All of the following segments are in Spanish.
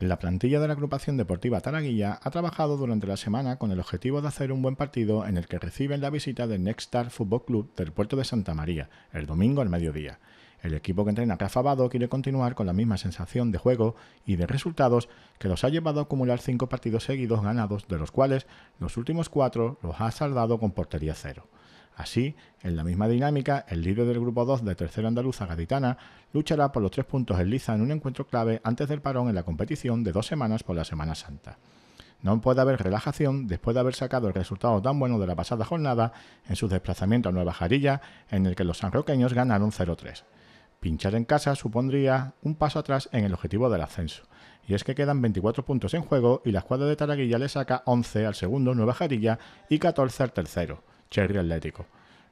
La plantilla de la agrupación deportiva Taraguilla ha trabajado durante la semana con el objetivo de hacer un buen partido en el que reciben la visita del Nextar Fútbol Club del puerto de Santa María, el domingo al mediodía. El equipo que entrena cafabado quiere continuar con la misma sensación de juego y de resultados que los ha llevado a acumular cinco partidos seguidos ganados, de los cuales los últimos cuatro los ha saldado con portería cero. Así, en la misma dinámica, el líder del grupo 2 de Tercera Andaluza Gaditana luchará por los tres puntos en liza en un encuentro clave antes del parón en la competición de dos semanas por la Semana Santa. No puede haber relajación después de haber sacado el resultado tan bueno de la pasada jornada en su desplazamiento a Nueva Jarilla, en el que los sanroqueños ganaron 0-3. Pinchar en casa supondría un paso atrás en el objetivo del ascenso, y es que quedan 24 puntos en juego y la escuadra de Taraguilla le saca 11 al segundo Nueva Jarilla y 14 al tercero. Cherry Atlético.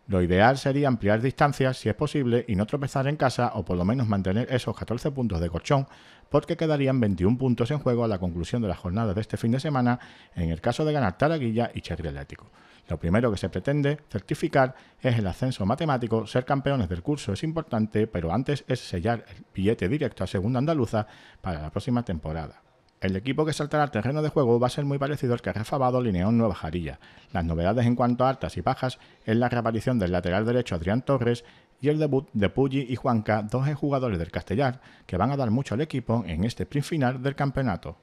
Lo ideal sería ampliar distancias si es posible y no tropezar en casa o por lo menos mantener esos 14 puntos de colchón porque quedarían 21 puntos en juego a la conclusión de la jornada de este fin de semana en el caso de ganar Taraguilla y Cherry Atlético. Lo primero que se pretende certificar es el ascenso matemático, ser campeones del curso es importante, pero antes es sellar el billete directo a Segunda Andaluza para la próxima temporada. El equipo que saltará al terreno de juego va a ser muy parecido al que ha refabado Lineón Nueva Jarilla. Las novedades en cuanto a altas y bajas es la reaparición del lateral derecho Adrián Torres y el debut de Pugli y Juanca, dos jugadores del Castellar, que van a dar mucho al equipo en este sprint final del campeonato.